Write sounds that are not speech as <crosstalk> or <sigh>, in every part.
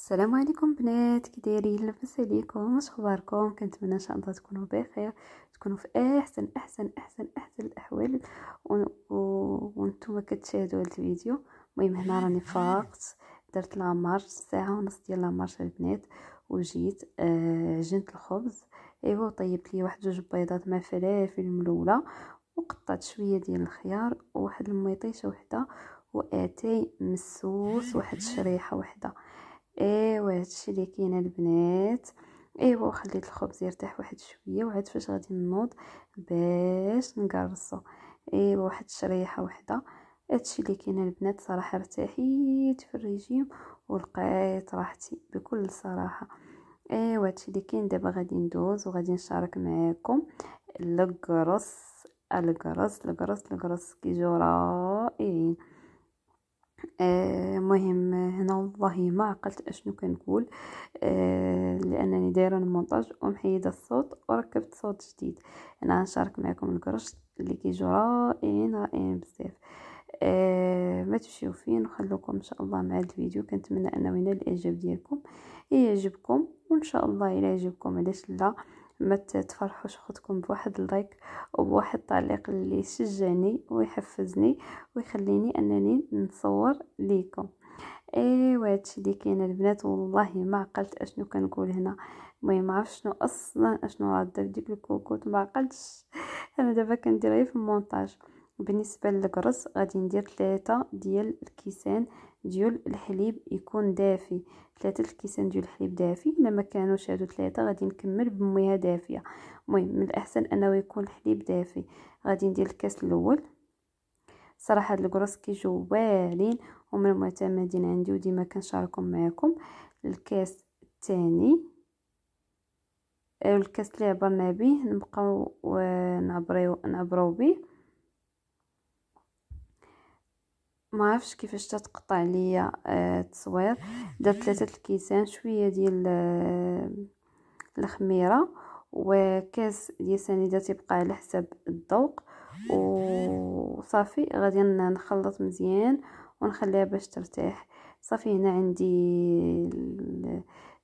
السلام عليكم بنات كي دايرين لاباس عليكم واش اخباركم كنتمنى ان شاء الله تكونوا بخير تكونوا في احسن احسن احسن احسن الاحوال وانتم و... كتشاهدوا هذا الفيديو المهم هنا راني فاقت درت لا مارش ساعه ونص ديال لا مارش البنات وجيت آه جنت الخبز ايوا طيبت لي واحد جوج بيضات مع فلافل ملوله وقطعت شويه ديال الخيار وواحد الميطيشه وحده واتاي مسوس واحد شريحه وحده ايوا هادشي اللي كاين البنات ايوا وخليت الخبز يرتاح واحد شويه وعاد فاش غادي نوض باش نقرصو ايوا واحد الشريحه وحده هادشي اللي كاين البنات صراحه ارتاحيت في الريجيم ولقيت راحتي بكل صراحه ايوا هادشي اللي كاين دابا غادي ندوز وغادي نشارك معاكم القرص القرص القرص القرص كيجو رائعين المهم آه هنا والله ما عقلت اشنو كنقول آه لانني دايره المونتاج ومحيده الصوت وركبت صوت جديد انا غنشارك معكم الكرش اللي كيجوا رائعين رائعين بزاف آه ما تمشيو فين وخلوكم ان شاء الله مع الفيديو كنتمنى انه ينال الاعجاب ديالكم يعجبكم وان شاء الله الى عجبكم علاش لا ما تفرحوش خدكم بواحد لايك وبواحد تعليق اللي يشجعني ويحفزني ويخليني انني نصور ليكم ايوا هادشي اللي كاين البنات والله ما عقلت اشنو كنقول هنا المهم ما عرفتش شنو اصلا اشنو غادا في ديك الكوكوت ما عقلتش انا دابا كندير غير في المونتاج بالنسبه للكرز غادي ندير ثلاثه ديال الكيسان ديال الحليب يكون دافي ثلاثة الكيسان ديال الحليب دافي الا ما كانوش هادو ثلاثة غادي نكمل بميه دافية المهم من الاحسن انه يكون الحليب دافي غادي ندير الكاس الاول صراحه هاد الكروس كيجيو واعرين ومن المعتمدين عندي وديما كنشاركهم معكم الكاس الثاني الكاس اللي عبرنا به نبقاو آه، نعبريو نعبرو به ما عرفتش كيفاش تتقطع ليا آه، التصوير درت ثلاثه الكيسان شويه ديال آه، الخميره وكاس ديال سنيده تيبقى على حسب الذوق وصافي غادي نخلط مزيان ونخليها باش ترتاح صافي هنا عندي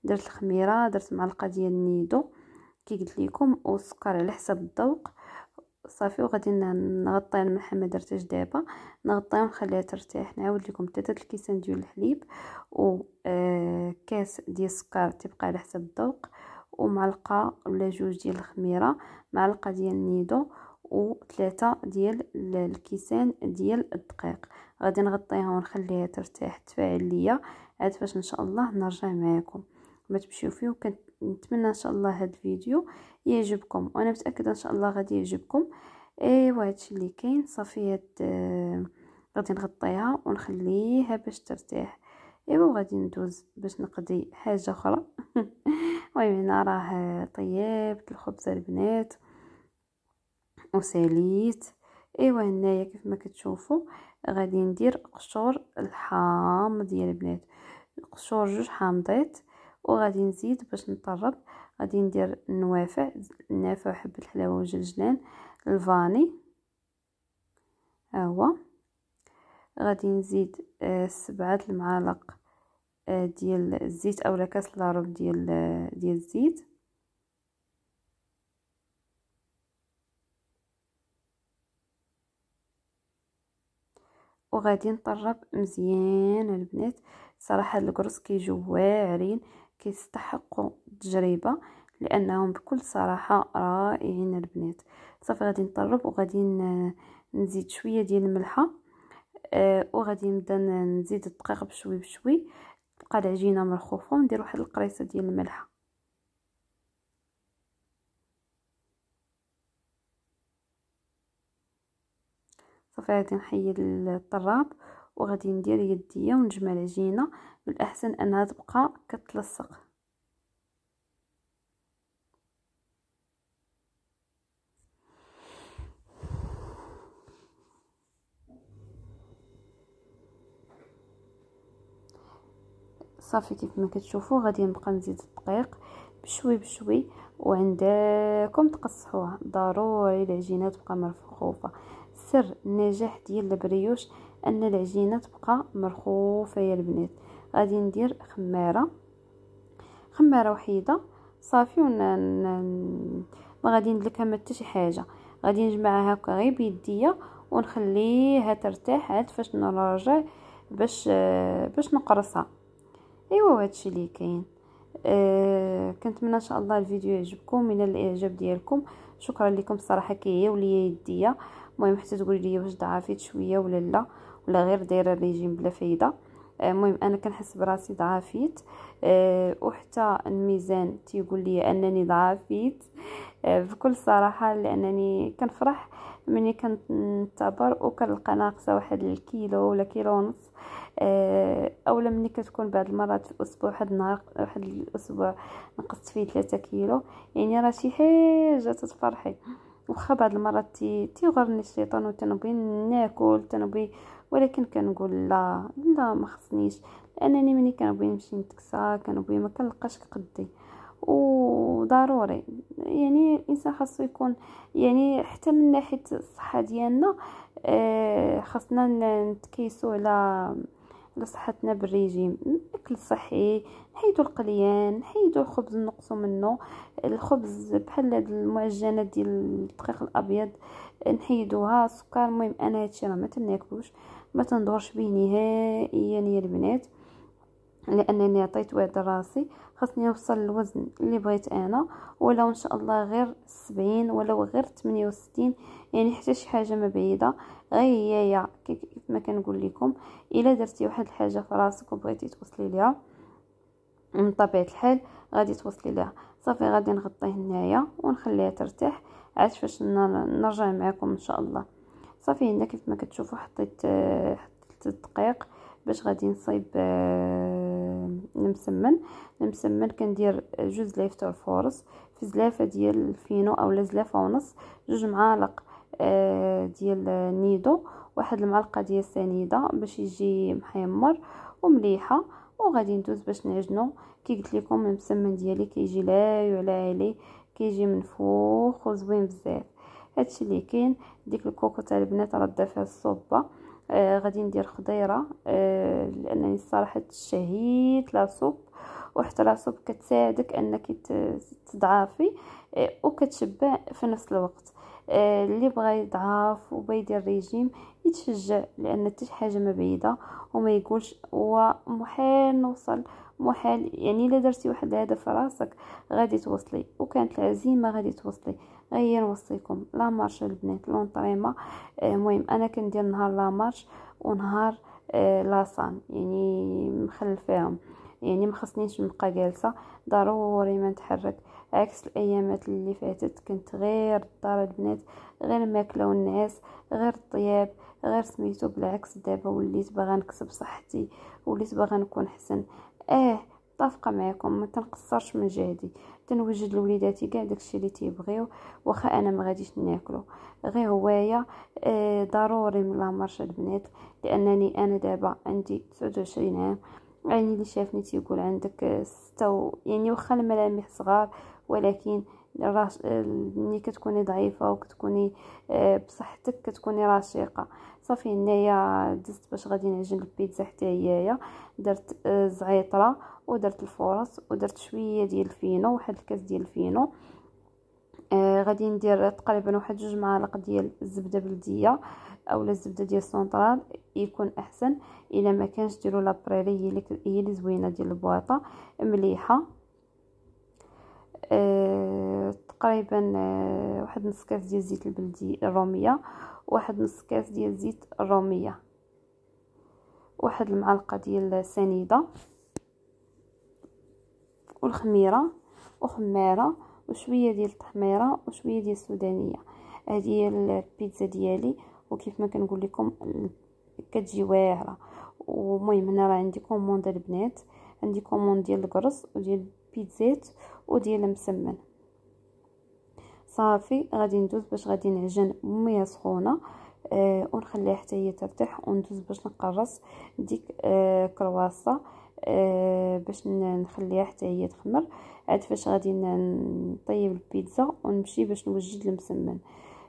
درت الخميره درت معلقه ديال النيدو كي قلت لكم والسكر على حسب الذوق صافي وغادي نغطي الملحه ما دابا نغطيها ونخليها ترتاح نعاود لكم ثلاثه الكيسان ديال الحليب و آه، كاس ديال السكر تبقى على حسب الذوق ومعلقه ولا جوج ديال الخميره معلقه ديال النيدو وثلاثه ديال الكيسان ديال الدقيق غادي نغطيها ونخليها ترتاح تفاعل ليا عاد فاش ان شاء الله نرجع معكم ما تمشيو فيه وكنت نتمنى ان شاء الله هذا الفيديو يعجبكم وانا متاكده ان شاء الله غادي يعجبكم ايوا هادشي اللي كاين صافي هاد آه، غادي نغطيها ونخليها باش ترتاح ايوا وغادي ندوز باش نقضي حاجه اخرى <laughs> المهم هنا راه طيبت الخبز البنات وساليت ايوا هنايا كيف ما كتشوفوا غادي ندير قشور الحامض ديال البنات قشور جوج حامضات وغادي نزيد باش نطرب غادي ندير النوافع النافع وحبه الحلاوه وجلجلان الفاني ها هو غادي نزيد آه، سبعة المعالق آه، ديال الزيت اولا كاس لارب ديال آه، ديال الزيت وغادي نطرب مزيان البنات صراحه الكروس كيجيو واعرين كيستحقوا التجربه لانهم بكل صراحه رائعين البنات صافي غادي نطرب وغادي نزيد شويه ديال الملحه آه، وغادي نبدا نزيد الدقيق بشوي بشوي تبقى العجينه مرخوفه وندير واحد القريصه ديال الملحه صافي غادي نحيد الطراب وغادي ندير يديه ونجمع العجينه من الاحسن انها تبقى كتلصق صافي كيف ما كتشوفوا غادي نبقى نزيد الدقيق بشوي بشوي وعندكم تقصحوها ضروري العجينه تبقى مرفوخه سر النجاح ديال البريوش ان العجينه تبقى مرخوفه يا البنات غادي ندير خماره خماره وحيده صافي ون ما غادي ندلكها ما حتى شي حاجه غادي نجمعها هكا غير بيديا ونخليها ترتاح عاد فاش نرجع باش باش نقرصها ايوا هادشي اللي كاين أه كنتمنى ان شاء الله الفيديو يعجبكم من الاعجاب ديالكم شكرا لكم الصراحه كيولي يديا المهم حتى تقولي لي واش ضعفت شويه ولا لا ولا غير دايره الريجيم بلا فايده آه، المهم انا كنحس براسي ضعفيت آه، وحتى الميزان تيقول لي انني ضعفيت آه، بكل صراحه لانني كنفرح ملي كنتبر وكنلقى ناقصه واحد الكيلو ولا كيلو ونص أه اولا ملي كتكون بعض المرات في الاسبوع واحد النهار واحد الاسبوع نقصت فيه 3 كيلو يعني راه شي حاجه تتفرحي واخا بعض المرات تي تيغرني الشيطان وتنبغي ناكل تنبغي ولكن كنقول لا لا ما خصنيش لانني ملي كنبغي نمشي نتكسى كنبغي ما كنلقاش قدي وضروري يعني الانسان خاصو يكون يعني حتى من ناحيه الصحه ديالنا آه، خاصنا نتكيسو على لصحتنا بالريجيم الاكل الصحي نحيدوا القليان نحيدوا الخبز نقصوا منه الخبز بحال هاد المعجنات ديال الدقيق الابيض نحيدوها السكر المهم انا هادشي راه ما تناكلوش ما تندورش به نهائيا يا البنات لانني عطيت وعد راسي خاصني نوصل للوزن اللي بغيت انا ولو ان شاء الله غير 70 ولو غير 68 يعني حتى شي حاجه ما بعيده غيايا كيف ما كنقول لكم الا درتي واحد الحاجه في راسك وبغيتي توصلي ليها من طبيعه الحال غادي توصلي ليها صافي غادي نغطيه هنايا ونخليها ترتاح عاد فاش نرجع معكم ان شاء الله صافي هنا كيف ما كتشوفوا حطيت حطيت الدقيق باش غادي نصيب آه، المسمن المسمن كندير جوج زلايف تاع الفورص في زلافه ديال الفينو اولا زلافه ونص جوج معالق آه، ديال النيدو واحد المعلقه ديال السنيده باش يجي محمر ومليحه وغادي ندوز باش نعجنو كي قلت لكم المسمن ديالي كيجي لا يعلى عليه كيجي منفوخ وزوين بزاف هادشي اللي كاين ديك الكوكو تاع البنات راه فيها الصوبه آه غادي ندير خضيره آه لانني الصراحه شهيت لا صوب وحتى لا صوب كتساعدك انك تضعافي آه وكتشبع في نفس الوقت آه، اللي بغى يضعف وبيدير ريجيم يتشجع لان حتى حاجه ما بعيده وما يقولش ومحال نوصل محال يعني الا درتي واحد الهدف راسك غادي توصلي وكانت العزيمه غادي توصلي غير نوصيكم لا مارش البنات لونطريما آه، المهم انا كندير نهار لا مارش ونهار آه، لاسان يعني مخلفاهم يعني ما خصنيش نبقى جالسه ضروري ما نتحرك عكس الايامات اللي فاتت كنت غير الدار البنات غير ماكله والنعاس غير الطياب غير سميتو بالعكس دابا وليت باغا نكسب صحتي وليت باغا نكون حسن اه متفقه معكم ما تنقصرش من جهدي تنوجد لوليداتي كاع داكشي اللي تيبغيو واخا انا ما غاديش ناكلو غير هوايا آه ضروري من الامر البنات لانني انا دابا عندي 29 عام يعني اللي شافني تيقول عندك ستة و... يعني واخا الملامح صغار ولكن راش... ملي كتكوني ضعيفه وكتكوني آه، بصحتك كتكوني رشيقه صافي هنايا دزت باش غادي نعجن البيتزا حتى هيايا درت آه، زعيطره ودرت الفرص ودرت شويه ديال الفينو واحد الكاس ديال الفينو آه، غادي ندير تقريبا واحد جوج معالق ديال الزبده بلديه اولا الزبده ديال سونطرال يكون احسن الا ما كانش ديروا لابريري هي اللي زوينه ديال البواطه مليحه أه تقريبا أه واحد نص كاس ديال زيت البلدي الروميه واحد نص كاس ديال زيت الروميه واحد المعلقه ديال السنيده والخميره وخماره وشويه ديال التحميره وشويه ديال السودانيه هذه هي البيتزا ديالي وكيف ما كنقول لكم كتجي واعره ومهم هنا راه عندي كوموند البنات عندي كوموند ديال القرص وديال البيتزات وديال المسمن صافي غادي ندوز باش غادي نعجن ميه سخونه آه ونخليها حتى هي ترتاح وندوز باش نقرص ديك آه كرواسه آه باش نخليها حتى هي تخمر عاد فاش غادي نطيب البيتزا ونمشي باش نوجد المسمن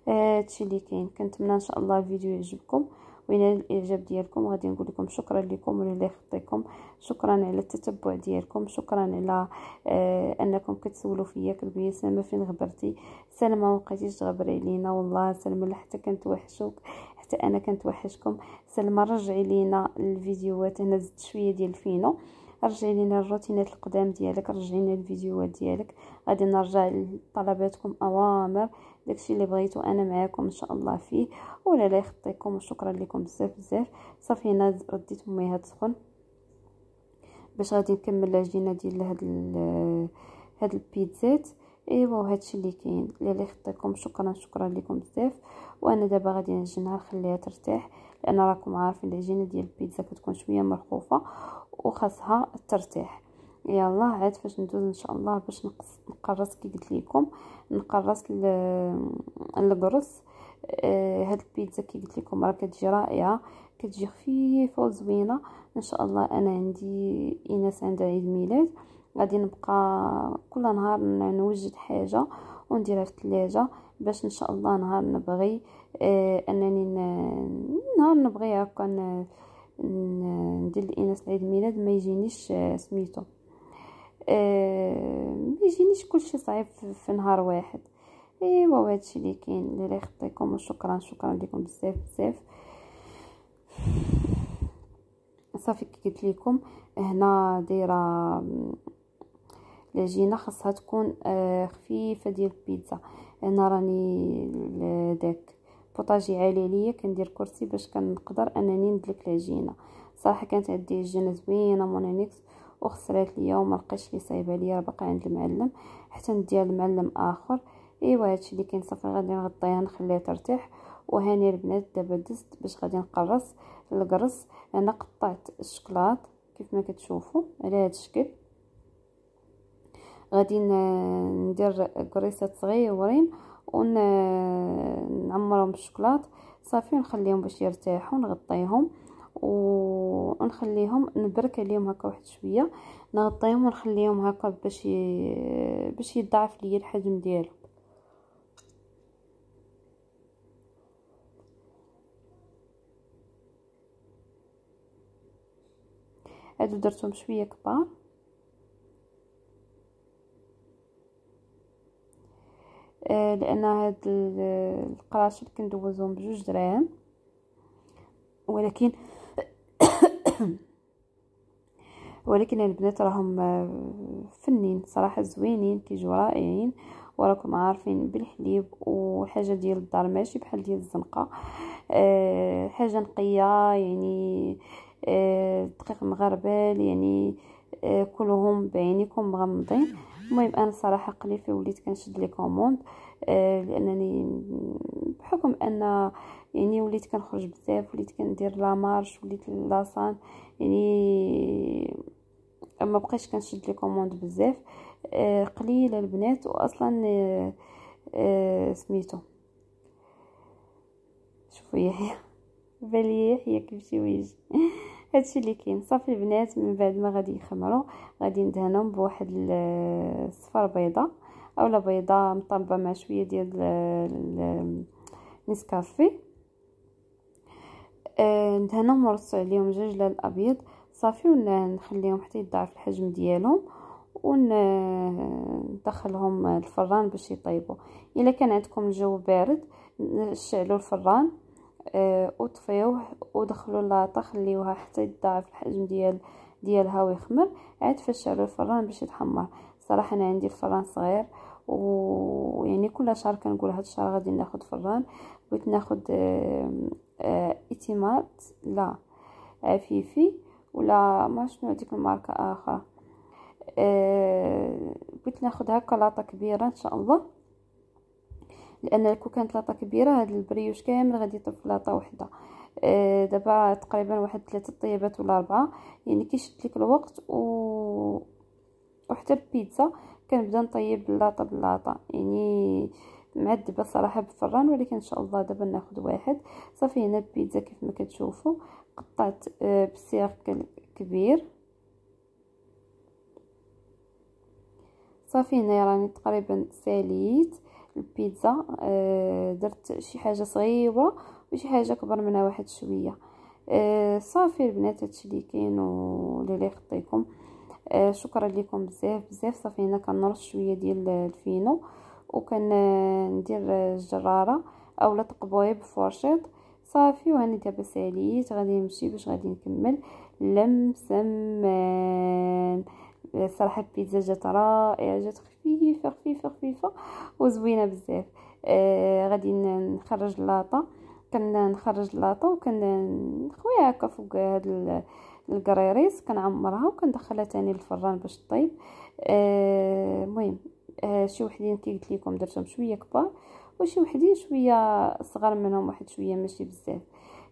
آه، هادشي آه اللي كاين كنتمنى ان شاء الله الفيديو يعجبكم وينال الاعجاب ديالكم غادي نقول لكم شكرا لكم وللي يخطيكم شكرا على التتبع ديالكم شكرا على آه انكم كتسولوا فيا كتقولوا سلمى فين غبرتي سلمى مبقيتيش تغبري علينا والله سلمى حتى كنتوحشوك حتى انا كنتوحشكم سلمى رجعي لينا الفيديوهات هنا زدت شويه ديال الفينو رجعي لينا الروتينات القدام ديالك رجعي لنا الفيديوهات ديالك غادي نرجع لطلباتكم اوامر داكشي اللي بغيتو انا معاكم ان شاء الله فيه ولا لا يخطيكم وشكرا لكم بزاف بزاف صافي هنا رديت امي هاد السخن باش غادي نكمل العجينه ديال هاد هاد البيتزات ايوا هادشي اللي كاين اللي يخطيكم شكرا شكرا لكم بزاف وانا دابا غادي نعجنها نخليها ترتاح لان راكم عارفين العجينه ديال البيتزا كتكون شويه مرخوفه وخاصها ترتاح يلا عاد فاش ندوز ان شاء الله باش نقرص كي قلت لكم نقرص القرص آه هاد البيتزا كي قلت لكم راه كتجي رائعه كتجي خفيفه وزوينه ان شاء الله انا عندي ايناس عندها عيد ميلاد غادي نبقى كل نهار نوجد حاجه ونديرها في الثلاجه باش ان شاء الله نهار نبغي آه انني نهار نبغي هكا ندير لاناس عيد ميلاد ما يجينيش آه سميتو آه، ما يجينيش كلشي صعيب في نهار واحد ايوا هادشي اللي كاين اللي يخطيكم وشكرا شكرا لكم بزاف بزاف صافي كي قلت لكم هنا دايره العجينه خاصها تكون آه، خفيفه ديال البيتزا انا راني داك بوطاجي عالي ليا كندير كرسي باش كنقدر انني ندلك العجينه صراحه كانت عندي عجينه زوينه مونينيكس وخسرات ليا وما لقيتش لي صايبه ليا راه باقا عند المعلم حتى نديها لمعلم اخر ايوا هادشي اللي كاين صافي غادي نغطيها نخليها ترتاح وهاني البنات دابا دزت باش غادي نقرص القرص انا قطعت الشكلاط كيف ما كتشوفوا على هذا الشكل غادي ندير قريصات صغيورين ونعمرهم بالشكلاط صافي ونخليهم باش يرتاحوا نغطيهم ونخليهم نبرك عليهم هكا واحد شويه نغطيهم ونخليهم هكا باش ي... باش يضعف ليا الحجم ديالو هادو درتهم شويه كبار آه، لان هاد القراشيل كندوزهم بجوج دراهم ولكن ولكن البنات راهم آه، فنين صراحه زوينين كيجيو رائعين وراكم عارفين بالحليب وحاجه ديال الدار ماشي بحال ديال الزنقه أه حاجه نقيه يعني أه دقيق مغربال يعني أه كلهم بعينيكم مغمضين المهم انا صراحه قليفي وليت كنشد لي كوموند أه لانني بحكم ان يعني وليت كنخرج بزاف وليت كندير لا مارش وليت لاصان يعني ما بقيتش كنشد لي كوموند بزاف آه قليله البنات واصلا آه، آه، سميتو شوفوا يحيى <laughs> بالي يحيى كيمشي ويجي <laughs> هادشي اللي كاين صافي البنات من بعد ما غادي يخمروا غادي ندهنهم بواحد الصفر آه، بيضه اولا بيضه مطبه مع شويه ديال نسكافيه آه، ندهنو مرص عليهم جوج الابيض صافي ونخليهم حتى يضاعف الحجم ديالهم وندخلهم الفران باش يطيبوا الا كان عندكم الجو بارد شعلوا الفران آه، وطفيوه ودخلوا اللاطه خليوها حتى يضاعف الحجم ديال ديالها ويخمر عاد فشعلوا الفران باش يتحمر صراحه انا عندي الفران صغير ويعني كل شهر كنقول هاد الشهر غادي ناخد فران بغيت ناخد ايتيمات آه، لا عفيفي آه، ولا ما شنو هذيك الماركه اخرى آه، بغيت ناخد هكا لاطه كبيره ان شاء الله لان كون كانت لاطه كبيره هاد البريوش كامل غادي يطيب في لاطه وحده أه دابا تقريبا واحد ثلاثه طيبات ولا اربعه يعني كيشد لك الوقت و وحتى البيتزا كنبدا نطيب بلاطه بلاطه يعني معذبه صراحه بالفران ولكن ان شاء الله دابا ناخذ واحد صافي هنا البيتزا كيف ما كتشوفوا قطعت آه، بسيركل كبير صافي هنا راني تقريبا ساليت البيتزا آه، درت شي حاجه صغيره وشي حاجه كبر منها واحد شويه آه، صافي البنات هادشي اللي كاين ولا اللي خطيكم آه، شكرا لكم بزاف بزاف صافي هنا كنرش شويه ديال الفينو وكندير آه، الجراره اولا تقبويه بفرشيط صافي وهنا دابا ساليت غادي نمشي باش غادي نكمل لم سمان صراحه البيتزا جات رائعه جات خفيفه خفيفه خفيفه وزوينه بزاف آه غادي نخرج اللاطه كنخرج اللاطه وكنخويها هكا فوق هاد القريريس كنعمرها وكندخلها تاني للفران باش طيب المهم آه آه شي وحدين كي قلت لكم درتهم شويه كبار وشي وحدين شويه صغار منهم واحد شويه ماشي بزاف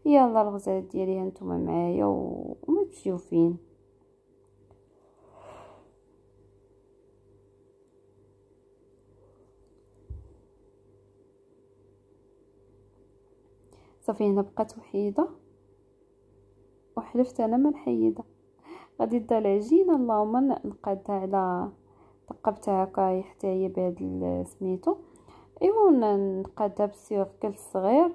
يلا الغزالات ديالي هانتوما معايا وما تمشيو فين صافي هنا بقات وحيده وحلفت انا ما نحيدها غادي دا العجينة اللهم نقادها على تقبتها هكا حتى هي بهاد سميتو ايوا نقادها كل صغير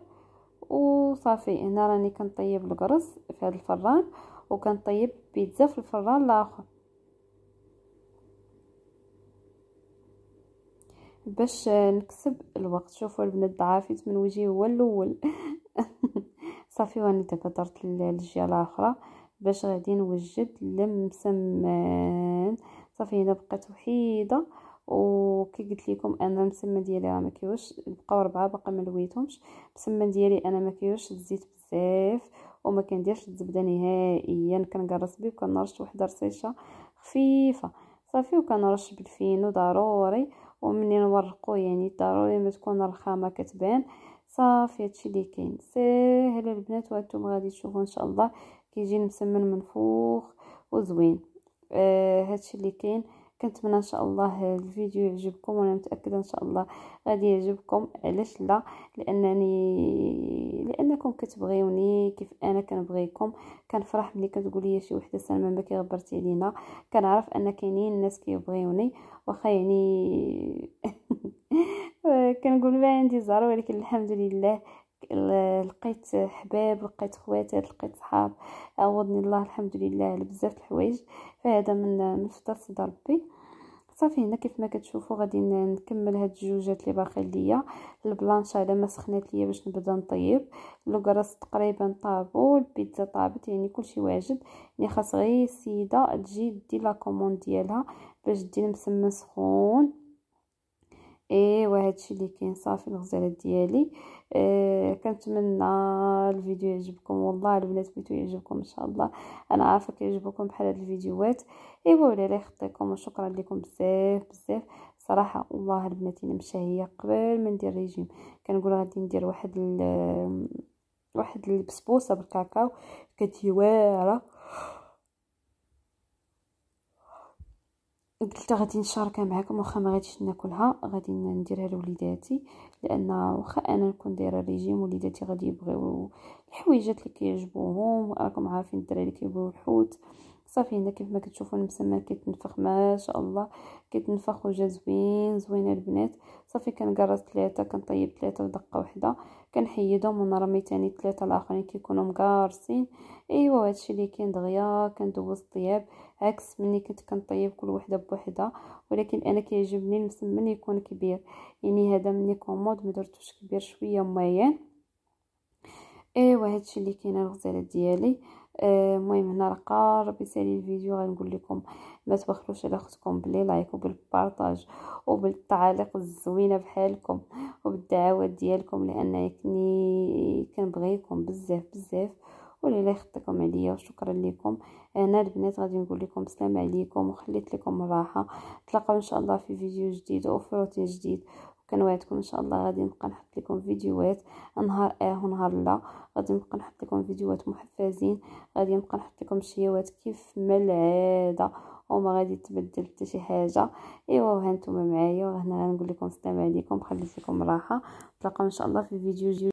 وصافي هنا راني كنطيب القرص في هذا الفران وكنطيب بيتزا في الفران الاخر باش نكسب الوقت شوفوا البنات ضعافيت من وجهي هو الاول <laughs> صافي واني دابا درت للجهه الاخرى باش غادي نوجد المسمن صافي هنا بقات وحيده وكي قلت لكم انا المسمن ديالي راه ما كيوش بقاو ربعه باقا ما لويتهمش المسمن ديالي انا ما كيوش الزيت بزاف وما كنديرش الزبده نهائيا كنكرس به وكنرش واحد رصيشه خفيفه صافي وكنرش بالفينو ضروري ومنين نورقو يعني ضروري ما تكون الرخامه كتبان صافي هادشي اللي كاين ساهل البنات وانتم غادي تشوفوا ان شاء الله كيجي مسمن منفوخ وزوين آه هادشي اللي كاين كنتمنى ان شاء الله الفيديو يعجبكم وانا متاكده ان شاء الله غادي يعجبكم علاش لا لانني لانكم كتبغيوني كيف انا كنبغيكم كنفرح ملي كتقول لي شي وحده سلمى ما كيغبرتي علينا كنعرف ان كاينين الناس كيبغيوني واخا يعني <laughs> آه، كنقول ما عندي زهر ولكن الحمد لله لقيت حباب لقيت خواتات لقيت صحاب عوضني الله الحمد لله على بزاف الحوايج فهذا من من فطرة ربي صافي هنا كيف ما كتشوفوا غادي نكمل هاد الجوجات اللي باقيين ليا البلانشا على ما سخنات ليا باش نبدا نطيب لوغراس تقريبا طابو البيتزا طابت يعني كلشي واجد يعني خاص غير السيده تجي دير لا كوموند ديالها باش دير مسمن سخون ايوا هادشي اللي كاين صافي الغزالات ديالي إيه كنتمنى الفيديو يعجبكم والله البنات بيتو يعجبكم ان شاء الله انا عارفه كيعجبكم بحال هاد الفيديوهات ايوا ولا يخطيكم وشكرا لكم بزاف بزاف صراحه والله البنات انا مشهيه قبل ما ندير ريجيم كنقول غادي ندير واحد ال واحد البسبوسه بالكاكاو كتيواره واعره قلت غادي نشاركها معكم واخا ما غاديش ناكلها غادي نديرها لوليداتي لان واخا انا نكون دايره ريجيم وليداتي غادي يبغيو الحويجات اللي كيعجبوهم راكم عارفين الدراري كيبغيو الحوت صافي هنا كيف ما كتشوفوا المسمن كيتنفخ ما شاء الله كيتنفخ وجا زوين زوينه البنات صافي كنقرص ثلاثه كنطيب ثلاثه لدقه واحده كنحيدهم ونرمي تاني ثلاثه الاخرين كيكونوا مقارسين ايوا هادشي اللي كاين دغيا كندوز الطياب عكس مني كنت كنطيب كل وحده بوحده ولكن انا كيعجبني المسمن يكون كبير يعني هذا مني كومود مدرتوش كبير شويه مايان ايوا هادشي اللي كاين الغزاله ديالي آه، المهم آه هنا راه ربي يسالي الفيديو غنقول لكم ما تبخلوش على اختكم بلي لايك وبالبارطاج وبالتعاليق الزوينه بحالكم وبالدعوات ديالكم لان كني كنبغيكم بزاف بزاف لي يخطيكم عليا وشكرا لكم انا البنات غادي نقول لكم سلام عليكم وخليت لكم الراحه نتلاقاو ان شاء الله في فيديو جديد روتين جديد وعدكم ان شاء الله غادي نبقى نحط لكم فيديوهات نهار اه ونهار لا غادي نبقى نحط لكم فيديوهات محفزين غادي نبقى نحط لكم شيوات كيف ما العاده وما غادي تبدل حتى شي حاجه ايوا ها نتوما معايا وهنا غنقول لكم السلام عليكم خليت لكم راحه نتلاقاو ان شاء الله في فيديو جديد